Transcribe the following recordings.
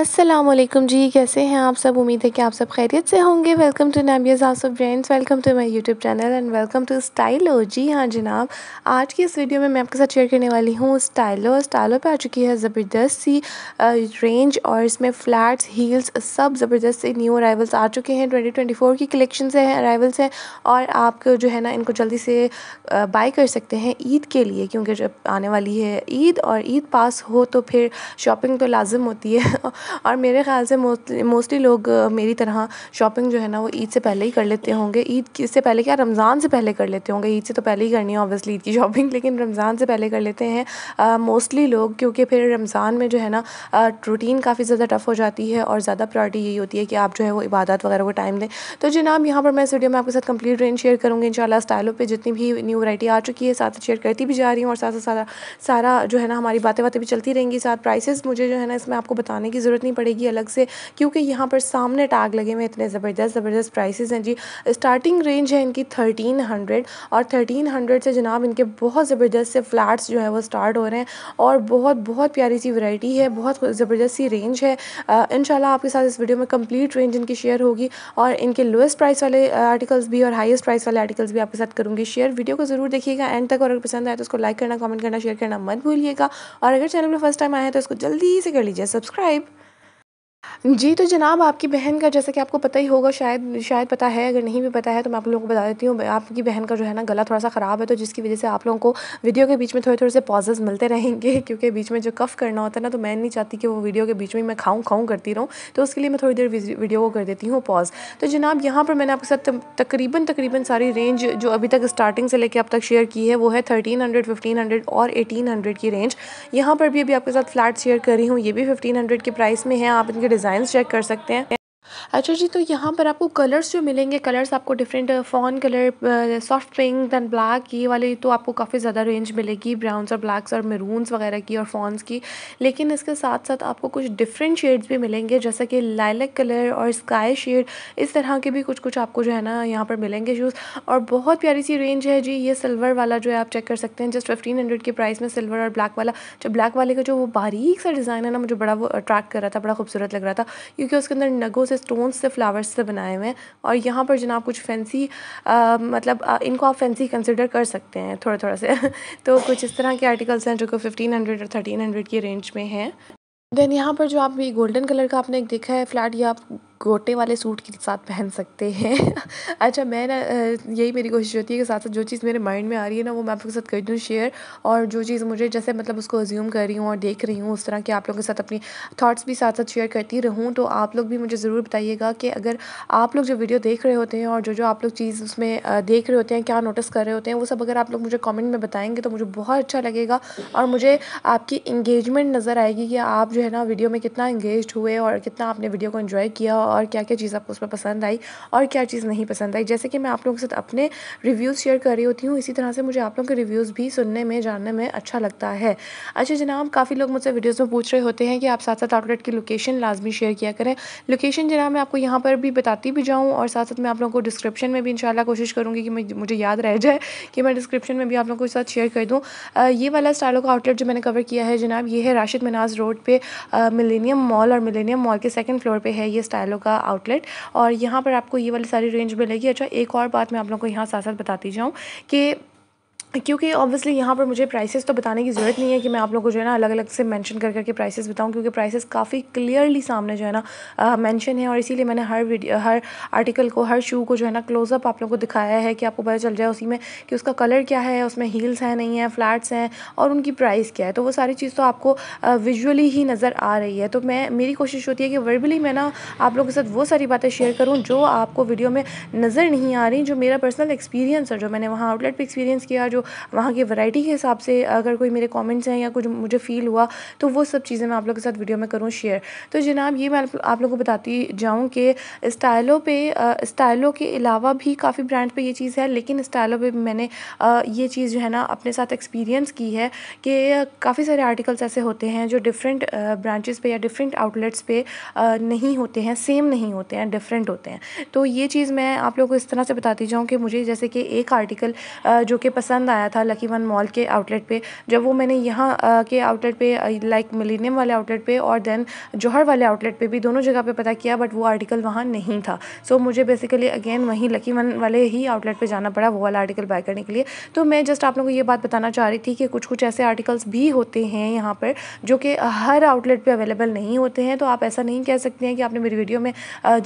असलम जी कैसे हैं आप सब उम्मीद है कि आप सब खैरियत से होंगे वेलकम टू नैबियज आप ब्रेंड्स welcome to my YouTube channel and welcome to Stylo जी हाँ जनाब आज की इस वीडियो में मैं आपके साथ शेयर करने वाली हूँ स्टाइलो स्टाइलो पे आ चुकी है ज़बरदस्त सी रेंज और इसमें फ्लैट्स हील्स सब ज़बरदस्त से न्यू अराइवल्स आ चुके हैं ट्वेंटी की कलेक्शन से हैं अराइवल्स हैं और आप जो है ना इनको जल्दी से बाई कर सकते हैं ईद के लिए क्योंकि जब आने वाली है ईद और ईद पास हो तो फिर शॉपिंग तो लाजम होती है और मेरे ख़्याल से मोस्टली लोग मेरी तरह शॉपिंग जो है ना वो ईद से पहले ही कर लेते होंगे ईद से पहले क्या रमज़ान से पहले कर लेते होंगे ईद से तो पहले ही करनी है ऑब्वियसली ईद की शॉपिंग लेकिन रमज़ान से पहले कर लेते हैं मोस्टली लोग क्योंकि फिर रमज़ान में जो है ना रूटीन काफ़ी ज़्यादा टफ़ हो जाती है और ज़्यादा प्रायोरिटी यही होती है कि आप जो है वो इबादत वगैरह को टाइम दें तो जनाब यहाँ पर मैं इस वीडियो में आपके साथ कंप्लीट रेंज शेयर करूँगी इन स्टाइलों पर जितनी भी न्यू वरायटी आ चुकी है साथ शेयर करती भी जा रही हूँ और साथ साथ सारा सारा जो है ना हमारी बातें बातें भी चलती रहेंगी साथ प्राइसेस मुझे जो है ना इसमें आपको बताने की ज़रूरत नहीं पड़ेगी अलग से क्योंकि यहाँ पर सामने टैग लगे हुए इतने ज़बरदस्त ज़बरदस्त प्राइसेस हैं जी स्टार्टिंग रेंज है इनकी थर्टीन हंड्रेड और थर्टीन हंड्रेड से जनाब इनके बहुत ज़बरदस्त से फ्लैट्स जो हैं वो स्टार्ट हो रहे हैं और बहुत बहुत प्यारी सी वैरायटी है बहुत ज़बरदस्त सी रेंज है इन आपके साथ इस वीडियो में कम्प्लीट रेंज इनकी शेयर होगी और इनके लोएस्ट प्राइस वाले आर्टिकल्स भी और हाईएस्ट प्राइस वाले आर्टिकल्स भी आपके साथ करूँगी शेयर वीडियो को ज़रूर देखिएगा एंड तक और अगर पसंद आए तो उसको लाइक करना कमेंट करना शेयर करना मत भूलिएगा और अगर चैनल में फर्स्ट टाइम आए हैं तो उसको जल्दी से कर लीजिए सब्सक्राइब जी तो जनाब आपकी बहन का जैसा कि आपको पता ही होगा शायद शायद पता है अगर नहीं भी पता है तो मैं आप लोगों को बता देती हूँ आपकी बहन का जो है ना गला थोड़ा सा ख़राब है तो जिसकी वजह से आप लोगों को वीडियो के बीच में थोड़े थोड़े से पॉजेज़ मिलते रहेंगे क्योंकि बीच में जो कफ़ करना होता है ना तो मैं नहीं चाहती कि वो वीडियो के बीच में मैं खाऊँ खाऊँ करती रहूँ तो उसके लिए मैं थोड़ी देर वीडियो को कर देती हूँ पॉज तो जनाब यहाँ पर मैंने आपके साथ तकरीबन तकरीबन सारी रेंज जो अभी तक स्टार्टिंग से लेकर अब तक शेयर की है वो है थर्टीन हंड्रेड फिफ्टीन हंड्रेड और एटीन हंड्रेड की रेंज यहाँ पर भी अभी आपके साथ फ्लैट शेयर कर रही हूँ ये भी फिफ्टीन हंड्रेड के प्राइस में है आप इनके डिज़ाइन डिजाइन चेक कर सकते हैं अच्छा जी तो यहाँ पर आपको कलर्स जो मिलेंगे कलर्स आपको different fawn colour soft pink than black ये वाले तो आपको काफ़ी ज़्यादा रेंज मिलेगी ब्राउन्स और ब्लैक्स और मेरूनस वगैरह की और फॉन्स की लेकिन इसके साथ साथ आपको कुछ डिफरेंट शेड्स भी मिलेंगे जैसे कि लाइलेक कलर और स्काई शेड इस तरह के भी कुछ कुछ आपको जो है ना यहाँ पर मिलेंगे शूज़ और बहुत प्यारी सी रेंज है जी ये सिल्वर वाला जो है आप चेक कर सकते हैं जस्ट फिफ्टीन हंड्रेड के प्राइस में सिल्वर और ब्लैक वाला जो ब्लैक वाले का जो वो बारीक सा डिज़ाइन है ना मुझे बड़ा वो अट्रैक्ट कर रहा था बड़ा खूबसूरत लग रहा था क्योंकि उसके अंदर नगों से स्टोन से फ्लावर्स से बनाए हुए हैं और यहाँ पर जनाब कुछ फैंसी मतलब आ, इनको आप फैंसी कंसिडर कर सकते हैं थोड़ा थोड़ा से तो कुछ इस तरह के आर्टिकल्स हैं जो कि फिफ्टीन हंड्रेड और थर्टीन हंड्रेड की रेंज में हैं देन यहाँ पर जो आप ये गोल्डन कलर का आपने एक देखा है फ्लैट ये आप गोटे वाले सूट के साथ पहन सकते हैं अच्छा मैं ना यही मेरी कोशिश होती है कि साथ साथ जो चीज़ मेरे माइंड में आ रही है ना वो मैं आपके साथ कर दूँ शेयर और जो चीज़ मुझे जैसे मतलब उसको अज्यूम कर रही हूँ और देख रही हूँ उस तरह के आप लोगों के साथ अपनी थाट्स भी साथ साथ शेयर करती रहूँ तो आप लोग भी मुझे ज़रूर बताइएगा कि अगर आप लोग जो वीडियो देख रहे होते हैं और जो जो आप लोग चीज़ उसमें देख रहे होते हैं क्या नोटिस कर रहे होते हैं वो सब अगर आप लोग मुझे कॉमेंट में बताएंगे तो मुझे बहुत अच्छा लगेगा और मुझे आपकी इंगेजमेंट नज़र आएगी कि आप जो है ना वीडियो में कितना इंगेज हुए और कितना आपने वीडियो को इन्जॉय किया और क्या क्या चीज़ आपको उसमें पसंद आई और क्या चीज़ नहीं पसंद आई जैसे कि मैं आप लोगों के साथ अपने रिव्यूज़ शेयर कर रही होती हूँ इसी तरह से मुझे आप लोगों के रिव्यूज़ भी सुनने में जानने में अच्छा लगता है अच्छा जनाब काफ़ी लोग मुझसे वीडियोज़ में पूछ रहे होते हैं कि आप साथ साथ आउटलेट की लोकेशन लाजमी शेयर किया करें लोकेशन जनाब मैं आपको यहाँ पर भी बताती भी जाऊँ और साथ साथ मैं आप लोगों को डिस्क्रिप्शन में भी इन कोशिश करूँगी कि मुझे याद रह जाए कि मैं डिस्क्रिप्शन में भी आप लोगों के साथ शेयर कर दूँ ये वाला स्टाइलों का आउटलेट जो मैंने कवर किया है जनाब ये है राशिद मनाज रोड पर मिलेनियम मॉल और मिलेनियम मॉल के सेकेंड फ्लोर पर है ये स्टाइलों का आउटलेट और यहाँ पर आपको ये वाली सारी रेंज मिलेगी अच्छा एक और बात मैं आप लोगों को यहाँ साथ साथ बताती जाऊँ कि क्योंकि ऑब्वियसली यहाँ पर मुझे प्राइसेस तो बताने की ज़रूरत नहीं है कि मैं आप लोगों को जो है ना अलग अलग से मेंशन कर करके प्राइसेस बताऊँ क्योंकि प्राइसेस काफ़ी क्लियरली सामने जो है ना मेंशन है और इसीलिए मैंने हर वीडियो हर आर्टिकल को हर शू को जो है ना क्लोजअप आप लोगों को दिखाया है कि आपको पता चल जाए उसी में कि उसका कलर क्या है उसमें हील्स हैं नहीं है फ्लैट्स हैं और उनकी प्राइस क्या है तो वो सारी चीज़ तो आपको विजुअली ही नज़र आ रही है तो मैं मेरी कोशिश होती है कि वर्बली मैं ना आप लोगों के साथ वो सारी बातें शेयर करूँ जो आपको वीडियो में नज़र नहीं आ रही जो मेरा पर्सनल एक्सपीरियंस है जो मैंने वहाँ आउटलेट पर एक्सपीरियंस किया जो जो वहाँ की वैरायटी के हिसाब से अगर कोई मेरे कमेंट्स हैं या कुछ मुझे फ़ील हुआ तो वो सब चीज़ें मैं आप लोगों के साथ वीडियो में करूँ शेयर तो जनाब ये मैं आप लोगों को बताती जाऊँ कि स्टाइलों पे स्टाइलों के अलावा भी काफ़ी ब्रांड पे ये चीज़ है लेकिन स्टाइलों पे मैंने ये चीज़ जो है ना अपने साथ एक्सपीरियंस की है कि काफ़ी सारे आर्टिकल्स ऐसे होते हैं जो डिफरेंट ब्रांचेस पे या डिफरेंट आउटलेट्स पे नहीं होते हैं सेम नहीं होते हैं डिफरेंट होते हैं तो ये चीज़ मैं आप लोगों को इस तरह से बताती जाऊँ कि मुझे जैसे कि एक आर्टिकल जो कि पसंद आया था लकी वन मॉल के आउटलेट पे जब वो मैंने यहाँ के आउटलेट पे लाइक मिलीनियम वाले आउटलेट पे और देन जौहर वाले आउटलेट पे भी दोनों जगह पे पता किया बट वो आर्टिकल वहाँ नहीं था सो so, मुझे बेसिकली अगेन वहीं लकी वन वाले ही आउटलेट पर जाना पड़ा वो वाला आर्टिकल बाय करने के लिए तो मैं जस्ट आप लोगों को ये बात बताना चाह रही थी कि कुछ कुछ ऐसे आर्टिकल्स भी होते हैं यहाँ पर जो कि हर आउटलेट पर अवेलेबल नहीं होते हैं तो आप ऐसा नहीं कह सकते हैं कि आपने मेरी वीडियो में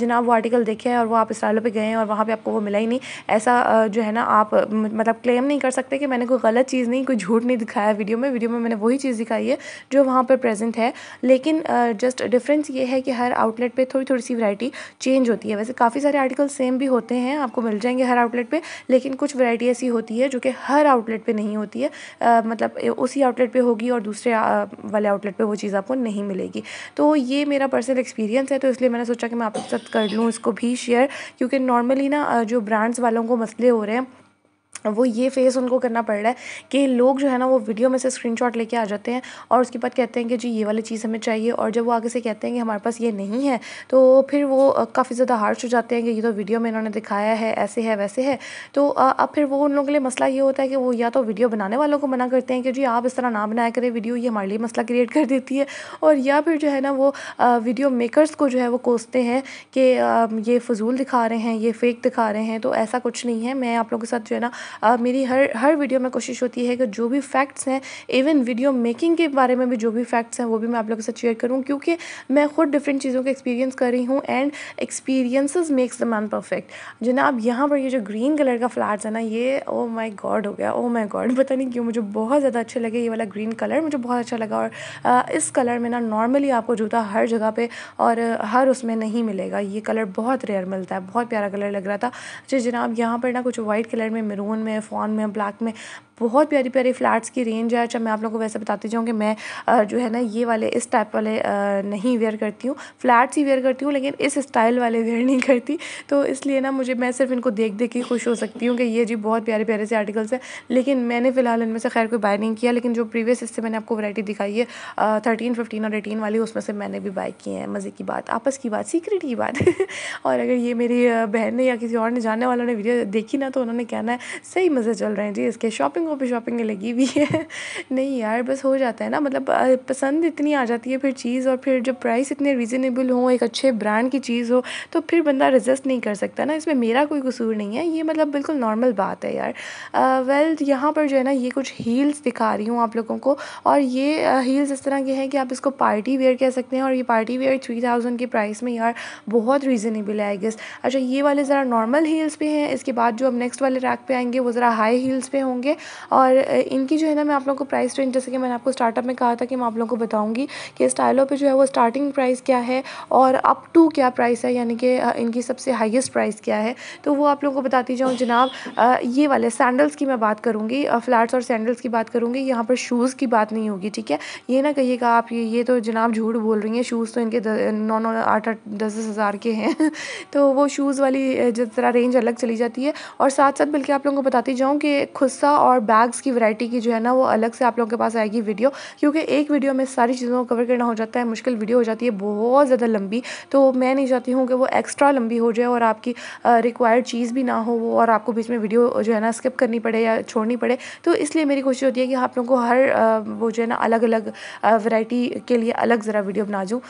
जिनाब वो आर्टिकल देखे हैं और वो आप इस पर गए हैं और वहाँ पर आपको वो मिला ही नहीं ऐसा जो है ना आप मतलब क्लेम नहीं कर सकते सकते कि मैंने कोई गलत चीज़ नहीं कोई झूठ नहीं दिखाया वीडियो में वीडियो में मैंने वही चीज़ दिखाई है जो वहाँ पर प्रेजेंट है लेकिन जस्ट डिफरेंस ये है कि हर आउटलेट पर थोड़ी थोड़ी सी वैरायटी चेंज होती है वैसे काफ़ी सारे आर्टिकल सेम भी होते हैं आपको मिल जाएंगे हर आउटलेट पर लेकिन कुछ वैरायटी ऐसी होती है जो कि हर आउटलेट पर नहीं होती है मतलब उसी आउटलेट पर होगी और दूसरे वाले आउटलेट पर वो चीज़ आपको नहीं मिलेगी तो ये मेरा पर्सनल एक्सपीरियंस है तो इसलिए मैंने सोचा कि मैं आपके साथ कर लूँ इसको भी शेयर क्योंकि नॉर्मली ना जो ब्रांड्स वालों को मसले हो रहे हैं वो ये फेस उनको करना पड़ रहा है कि लोग जो है ना वो वीडियो में से स्क्रीनशॉट लेके आ जाते हैं और उसके बाद कहते हैं कि जी ये वाली चीज़ हमें चाहिए और जब वो आगे से कहते हैं कि हमारे पास ये नहीं है तो फिर वो काफ़ी ज़्यादा हार्श हो जाते हैं कि ये तो वीडियो में इन्होंने दिखाया है ऐसे है वैसे है तो अब फिर वो उन लोगों के लिए मसला ये होता है कि वो या तो वीडियो बनाने वालों को मना करते हैं कि जी आप इस तरह ना बनाया करें वीडियो ये हमारे लिए मसला क्रिएट कर देती है और या फिर जो है ना वो वीडियो मेकरस को जो है वो कोसते हैं कि ये फजूल दिखा रहे हैं ये फेक दिखा रहे हैं तो ऐसा कुछ नहीं है मैं आप लोगों के साथ जो है ना मेरी हर हर वीडियो में कोशिश होती है कि जो भी फैक्ट्स हैं इवन वीडियो मेकिंग के बारे में भी जो भी फैक्ट्स हैं वो भी मैं आप लोगों के साथ शेयर करूँ क्योंकि मैं खुद डिफरेंट चीज़ों के एक्सपीरियंस कर रही हूँ and experiences makes the man perfect जनाब यहाँ पर ये जो ग्रीन कलर का फ्लावर्स है ना ये ओ माई गॉड हो गया ओ माई गॉड पता नहीं क्यों मुझे बहुत ज़्यादा अच्छे लगे ये वाला ग्रीन कलर मुझे बहुत अच्छा लगा और इस कलर में ना नॉर्मली आपको जूता हर जगह पे और हर उसमें नहीं मिलेगा ये कलर बहुत रेयर मिलता है बहुत प्यारा कलर लग रहा था जी जनाब यहाँ पर ना कुछ वाइट कलर में मेरून में फोन में ब्लैक में बहुत प्यारी प्यारी फ्लैट्स की रेंज है अच्छा मैं आप लोगों को वैसे बताती जाऊँ कि मैं जो है ना ये वाले इस टाइप वाले नहीं वेयर करती हूँ फ्लैट्स ही वेयर करती हूँ लेकिन इस स्टाइल वाले वेयर नहीं करती तो इसलिए ना मुझे मैं सिर्फ इनको देख देख के खुश हो सकती हूँ कि ये जी बहुत प्यारे प्यारे से आर्टिकल्स हैं लेकिन मैंने फ़िलहाल इनमें से खैर कोई बाय नहीं किया लेकिन जो प्रीवियस इससे मैंने आपको वैरायटी दिखाई है थर्टीन फिफ्टीन और एटीन वाली उसमें से मैंने भी बाय किए हैं मज़े की बात आपस की बात सीक्रेट की बात और अगर ये मेरी बहन ने या किसी और ने जानने वालों ने वीडियो देखी ना तो उन्होंने कहना है सही मज़े चल रहे हैं जी इसके शॉपिंग वो भी शॉपिंग लगी हुई है नहीं यार बस हो जाता है ना मतलब पसंद इतनी आ जाती है फिर चीज़ और फिर जब प्राइस इतने रीज़नेबल हो एक अच्छे ब्रांड की चीज़ हो तो फिर बंदा रजस्ट नहीं कर सकता ना इसमें मेरा कोई कसूर नहीं है ये मतलब बिल्कुल नॉर्मल बात है यार वेल यहाँ पर जो है ना ये कुछ हील्स दिखा रही हूँ आप लोगों को और ये हील्स इस तरह के हैं कि आप इसको पार्टी वेयर कह सकते हैं और ये पार्टी वेयर थ्री थाउजेंड के प्राइस में यार बहुत रीज़नेबल है आई गेस अच्छा ये वाले ज़रा नॉर्मल हील्स पे हैं इसके बाद जो अब नेक्स्ट वाले रैक पे आएंगे होंगे वो ज़रा हाई हील्स पे होंगे और इनकी जो है ना मैं आप लोगों को प्राइस रेंज जैसे कि मैंने आपको स्टार्टअप में कहा था कि मैं आप लोगों को बताऊंगी कि स्टाइलों पर जो है वो स्टार्टिंग प्राइस क्या है और अप टू क्या प्राइस है यानी कि इनकी सबसे हाइस्ट प्राइस क्या है तो वो आप लोगों को बताती जाऊँ जनाब ये वाले सैंडल्स की मैं बात करूँगी फ्लैट्स और सैंडल्स की बात करूँगी यहाँ पर शूज़ की बात नहीं होगी ठीक है ये ना कहिएगा आप ये ये तो जनाब झूठ बोल रही हैं शूज़ तो इनके नौ नौ आठ आठ दस दस हज़ार के हैं तो वो शूज़ वाली जिस तरह रेंज अलग चली जाती है और साथ साथ बल्कि आप लोगों को बताती जाऊँ कि खुस्सा और बैग्स की वैरायटी की जो है ना वो अलग से आप लोगों के पास आएगी वीडियो क्योंकि एक वीडियो में सारी चीज़ों को कवर करना हो जाता है मुश्किल वीडियो हो जाती है बहुत ज़्यादा लंबी तो मैं नहीं चाहती हूँ कि वो एक्स्ट्रा लंबी हो जाए और आपकी रिक्वायर्ड चीज़ भी ना हो वो और आपको बीच में वीडियो जो है ना स्किप करनी पड़े या छोड़नी पड़े तो इसलिए मेरी कोशिश होती है कि आप लोगों को हर वो जो है ना अलग अलग वैरायटी के लिए अलग ज़रा वीडियो बना दूँ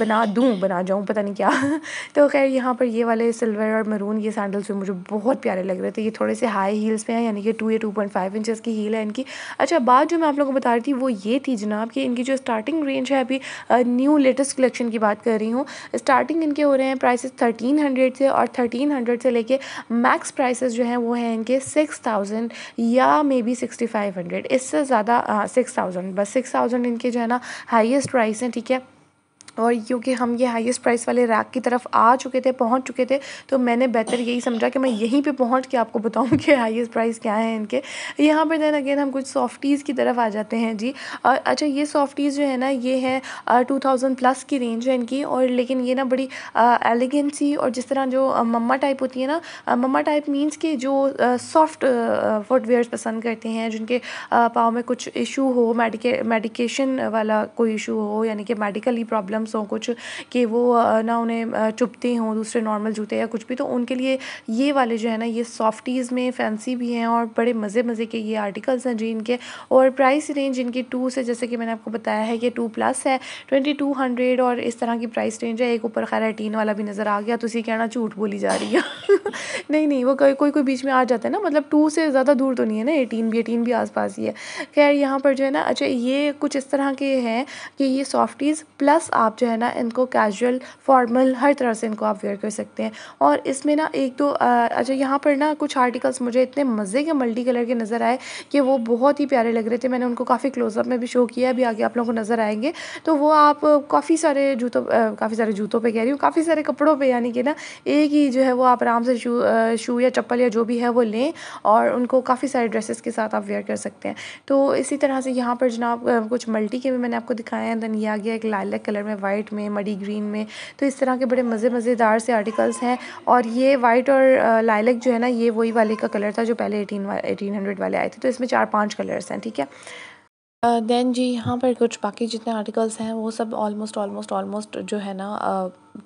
बना दूँ बना जाऊँ पता नहीं क्या तो खैर यहाँ पर ये वाले सिल्वर और मरून ये सैंडल्स मुझे बहुत प्यारे लग रहे थे ये थोड़े से हाई हील्स पे हैं यानी कि टू या टू पॉइंट फाइव इंचज़ की हील है इनकी अच्छा बात जो मैं आप लोगों को बता रही थी वो ये थी जनाब कि इनकी जो स्टार्टिंग रेंज है अभी न्यू लेटेस्ट कलेक्शन की बात कर रही हूँ स्टार्टिंग इनके हो रहे हैं प्राइसेस थर्टीन हंड्रेड से और थर्टीन हंड्रेड से लेके मैक्स प्राइसेस जो हैं वो हैं इनके सिक्स थाउजेंड या maybe sixty five hundred इससे ज़्यादा सिक्स थाउजेंड बस सिक्स थाउजेंड इनके जो है ना हाइएस्ट प्राइस हैं ठीक है और क्योंकि हम ये हाईएस्ट प्राइस वाले रैक की तरफ आ चुके थे पहुंच चुके थे तो मैंने बेहतर यही समझा कि मैं यहीं पे पहुंच के आपको बताऊं कि हाईएस्ट प्राइस क्या है इनके यहाँ पर देन अगेन हम कुछ सॉफ्टीज़ की तरफ आ जाते हैं जी और अच्छा ये सॉफ्टीज़ जो है ना ये है टू थाउजेंड प्लस की रेंज है इनकी और लेकिन ये ना बड़ी एलिगेंसी और जिस तरह जो मम्मा टाइप होती है ना मम्मा टाइप मीन्स के जो सॉफ्ट फुटवेयर पसंद करते हैं जिनके पाँव में कुछ इशू हो मेडिके मेडिकेशन वाला कोई इशू हो यानी कि मेडिकली प्रॉब्लम आइटम्स हों कुछ कि वो ना उन्हें चुपते हों दूसरे नॉर्मल जूते या कुछ भी तो उनके लिए ये वाले जो है ना ये सॉफ्टीज़ में फैंसी भी हैं और बड़े मज़े मज़े के ये आर्टिकल्स हैं जी इनके और प्राइस रेंज इनकी टू से जैसे कि मैंने आपको बताया है कि टू प्लस है ट्वेंटी टू हंड्रेड और इस तरह की प्राइस रेंज है एक ऊपर खैर एटीन वाला भी नज़र आ गया तो इसी कहना झूठ बोली जा रही है नहीं नहीं वो कोई कोई कोई बीच में आ जाता है ना मतलब टू से ज़्यादा दूर तो नहीं है ना एटीन भी एटीन भी पास ही है खैर यहाँ पर जो है ना अच्छा ये कुछ इस तरह के हैं कि ये सॉफ्टीज़ प्लस आप आप जो है ना इनको कैजुअल फॉर्मल हर तरह से इनको आप वेयर कर सकते हैं और इसमें ना एक दो अच्छा यहाँ पर ना कुछ आर्टिकल्स मुझे इतने मज़े के मल्टी कलर के नज़र आए कि वो बहुत ही प्यारे लग रहे थे मैंने उनको काफ़ी क्लोजअप में भी शो किया अभी आगे आप लोगों को नज़र आएंगे तो वो आप काफ़ी सारे जूतों काफ़ी सारे जूतों पर कह रही हूँ काफ़ी सारे कपड़ों पर यानी कि ना एक ही जो है वो आप आराम से शू शू या चप्पल या जो भी है वो लें और उनको काफ़ी सारे ड्रेसेस के साथ आप वेयर कर सकते हैं तो इसी तरह से यहाँ पर जनाब कुछ मल्टी के भी मैंने आपको दिखाया है दैन ये आ गया एक लाल कलर में वाइट में मडी ग्रीन में तो इस तरह के बड़े मज़े मज़ेदार से आर्टिकल्स हैं और ये वाइट और लाइलक जो है ना ये वही वाले का कलर था जो पहले एटीन एटीन हंड्रेड वाले आए थे तो इसमें चार पाँच कलर्स हैं ठीक है देन uh, जी यहाँ पर कुछ बाकी जितने आर्टिकल्स हैं वो सब ऑलमोस्ट ऑलमोस्ट ऑलमोस्ट जो है ना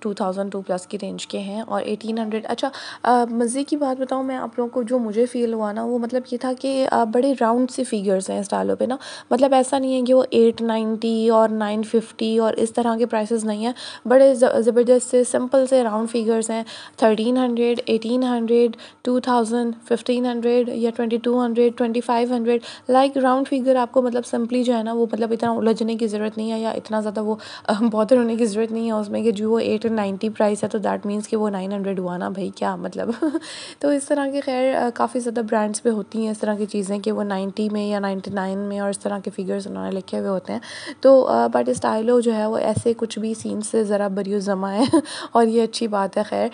टू थाउजेंड टू प्लस की रेंज के हैं और एटीन हंड्रेड अच्छा uh, मज़े की बात बताऊँ मैं आप लोगों को जो मुझे फ़ील हुआ ना वो मतलब ये था कि uh, बड़े राउंड से फिगर्स हैं डालों पे ना मतलब ऐसा नहीं है कि वो एट नाइन्टी और नाइन फिफ्टी और इस तरह के प्राइसेस नहीं हैं बड़े ज़बरदस्त से सिंपल से राउंड फिगर्स हैं thirteen hundred eighteen hundred two thousand fifteen hundred या twenty two hundred twenty five hundred like round figure आपको मतलब सिंपली जो है ना वो मतलब इतना उलझने की ज़रूरत नहीं है या इतना ज़्यादा वो बॉदर होने की ज़रूरत नहीं है उसमें कि जो वो एट एट नाइन्टी प्राइस है तो दैट मीन्स कि वो नाइन हंड्रेड हुआ ना भाई क्या मतलब तो इस तरह के खैर काफ़ी ज़्यादा ब्रांड्स पे होती हैं इस तरह की चीज़ें कि वो नाइन्टी में या नाइन्टी नाइन में और इस तरह के फिगर्स उन्होंने लिखे हुए होते हैं तो बट स्टाइलो जो है वो ऐसे कुछ भी सीन से ज़रा बरियो जमा है और ये अच्छी बात है खैर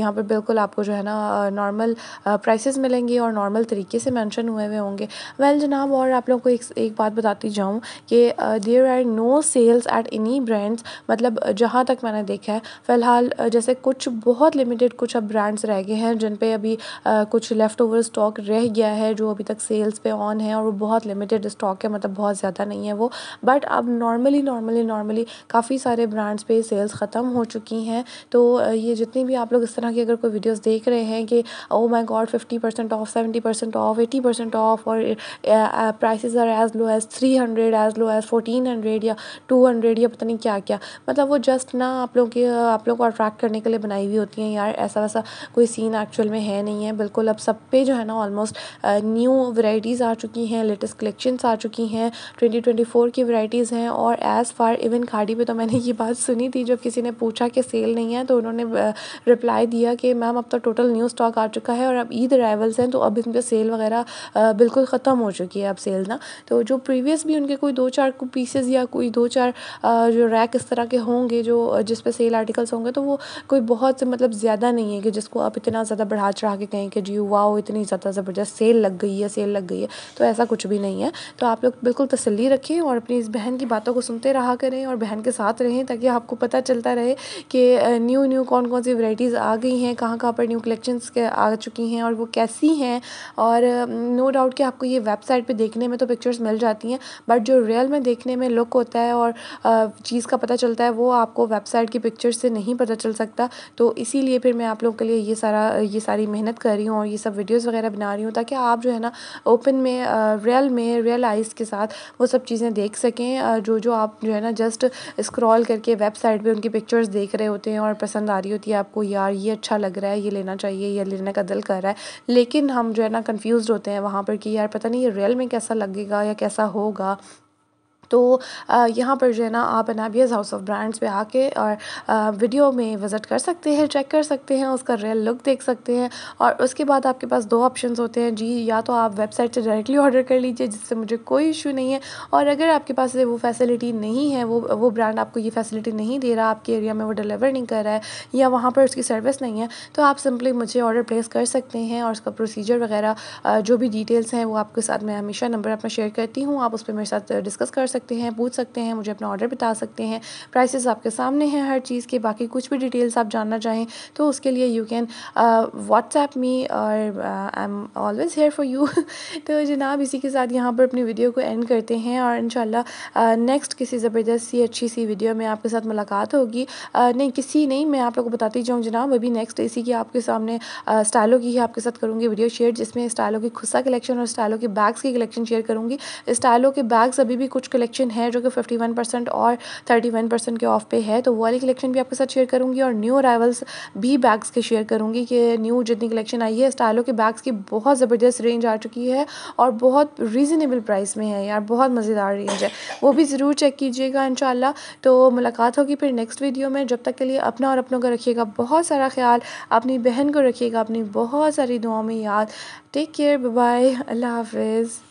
यहाँ पर बिल्कुल आपको जो है ना नॉर्मल प्राइसेस मिलेंगी और नॉर्मल तरीके से मैंशन हुए हुए होंगे वेल जनाब और आप लोग को एक, एक बात बताती जाऊँ कि there are no sales at any brands मतलब जहाँ तक मैंने देखा है है फ़िलहाल जैसे कुछ बहुत लिमिटेड कुछ अब ब्रांड्स रह गए हैं जिन पे अभी कुछ लेफ़्ट ओवर स्टॉक रह गया है जो अभी तक सेल्स पे ऑन है और वो बहुत लिमिटेड स्टॉक है मतलब बहुत ज़्यादा नहीं है वो बट अब नॉर्मली नॉर्मली नॉर्मली काफ़ी सारे ब्रांड्स पे सेल्स ख़त्म हो चुकी हैं तो ये जितनी भी आप लोग इस तरह की अगर कोई वीडियोज देख रहे हैं कि oh my god fifty percent off seventy percent off eighty percent off और prices are as low as three hundred as low as fourteen hundred या टू हंड्रेड या पता नहीं क्या क्या मतलब वो जस्ट ना आप लोग के आप लोग को अट्रैक्ट करने के लिए बनाई हुई होती हैं यार ऐसा वैसा कोई सीन एक्चुअल में है नहीं है बिल्कुल अब सब पे जो है ना ऑलमोस्ट न्यू वैरायटीज़ आ चुकी हैं लेटेस्ट कलेक्शंस आ चुकी हैं 2024 की वैरायटीज़ हैं और एज़ फार इवन खाड़ी पे तो मैंने ये बात सुनी थी जब किसी ने पूछा कि सेल नहीं है तो उन्होंने रिप्लाई दिया कि मैम अब तो टोटल न्यू स्टॉक आ चुका है और अब ईद अराइवल्स हैं तो अब इन पर सेल वगैरह बिल्कुल ख़त्म हो चुकी है अब सेल ना तो जो प्रीवियस भी उनके कोई दो चार पीसेज या कोई दो चार जो रैक इस तरह के होंगे जो जिस पर सेल आर्टिकल्स होंगे तो वो कोई बहुत मतलब ज़्यादा नहीं है कि जिसको आप इतना ज़्यादा बढ़ा चढ़ा के कहें कि जी वाओ इतनी ज़्यादा ज़बरदस्त सेल लग गई है सेल लग गई है तो ऐसा कुछ भी नहीं है तो आप लोग बिल्कुल तसली रखें और अपनी इस बहन की बातों को सुनते रहा करें और बहन के साथ रहें ताकि आपको पता चलता रहे कि न्यू न्यू कौन कौन सी वराइटीज़ आ गई हैं कहाँ कहाँ पर न्यू कलेक्शंस आ चुकी हैं और वो कैसी हैं और नो डाउट कि आपको ये वेबसाइट पर देखने में तो पिक्चर्स मिल जाती हैं बट जो रियल में देखने में लुक होता है और चीज़ का पता चलता है वो आपको वेबसाइट की पिक्चर पिक्चर से नहीं पता चल सकता तो इसीलिए फिर मैं आप लोगों के लिए ये सारा ये सारी मेहनत कर रही हूँ और ये सब वीडियोस वगैरह बना रही हूँ ताकि आप जो है ना ओपन में रियल में रियल आइज़ के साथ वो सब चीज़ें देख सकें जो जो आप जो है ना जस्ट स्क्रॉल करके वेबसाइट पर उनकी पिक्चर्स देख रहे होते हैं और पसंद आ रही होती है आपको यार ये अच्छा लग रहा है ये लेना चाहिए या लेने का दिल कर रहा है लेकिन हम जो है ना कन्फ्यूज़ होते हैं वहाँ पर कि यार पता नहीं ये रियल में कैसा लगेगा या कैसा होगा तो यहाँ पर जो है ना आप अनाबियाज़ हाउस ऑफ ब्रांड्स पे आके और वीडियो में विज़िट कर सकते हैं चेक कर सकते हैं उसका रियल लुक देख सकते हैं और उसके बाद आपके पास दो ऑप्शन होते हैं जी या तो आप वेबसाइट से डायरेक्टली ऑर्डर कर लीजिए जिससे मुझे कोई इशू नहीं है और अगर आपके पास वो फैसिलिटी नहीं है वो वो ब्रांड आपको ये फैसिलिटी नहीं दे रहा आपके एरिया में वो डिलीवर नहीं कर रहा है या वहाँ पर उसकी सर्विस नहीं है तो आप सिंपली मुझे ऑर्डर प्लेस कर सकते हैं और उसका प्रोसीजर वगैरह जो भी डिटेल्स हैं वो आपके साथ मैं हमेशा नंबर अपना शेयर करती हूँ आप उस पर मेरे साथ डिस्कस कर सकते सकते हैं पूछ सकते हैं मुझे अपना ऑर्डर बता सकते हैं प्राइसेस आपके सामने हैं हर चीज़ के बाकी कुछ भी डिटेल्स आप जानना चाहें तो उसके लिए यू कैन व्हाट्सएप मी और I am always here for you तो जनाब इसी के साथ यहाँ पर अपनी वीडियो को एंड करते हैं और इन नेक्स्ट uh, किसी ज़बरदस्त सी अच्छी सी वीडियो में आपके साथ मुलाकात होगी uh, नहीं किसी नहीं मैं आप लोग को बताती जाऊँ जनाब अभी नेक्स्ट इसी की आपके सामने uh, स्टाइलों की ही आपके साथ करूँगी वीडियो शेयर जिसमें स्टाइलों की खुस्सा कलेक्शन और स्टाइलों के बैग्स की कलेक्शन शेयर करूँगी स्टाइलों के बैग्स अभी भी कुछ कलेक्शन कलेक्शन है जो कि 51 परसेंट और 31 परसेंट के ऑफ पे है तो वो वाली कलेक्शन भी आपके साथ शेयर करूँगी और न्यू अराइवल्स भी बैग्स के शेयर करूँगी कि न्यू जितनी कलेक्शन आई है स्टाइलों के बैग्स की बहुत ज़बरदस्त रेंज आ चुकी है और बहुत रीज़नेबल प्राइस में है यार बहुत मज़ेदार रेंज है वो भी ज़रूर चेक कीजिएगा इन तो मुलाकात होगी फिर नेक्स्ट वीडियो में जब तक के लिए अपना और अपनों का रखिएगा बहुत सारा ख्याल अपनी बहन को रखिएगा अपनी बहुत सारी दुआ में याद टेक केयर बाय अल्लाह हाफिज़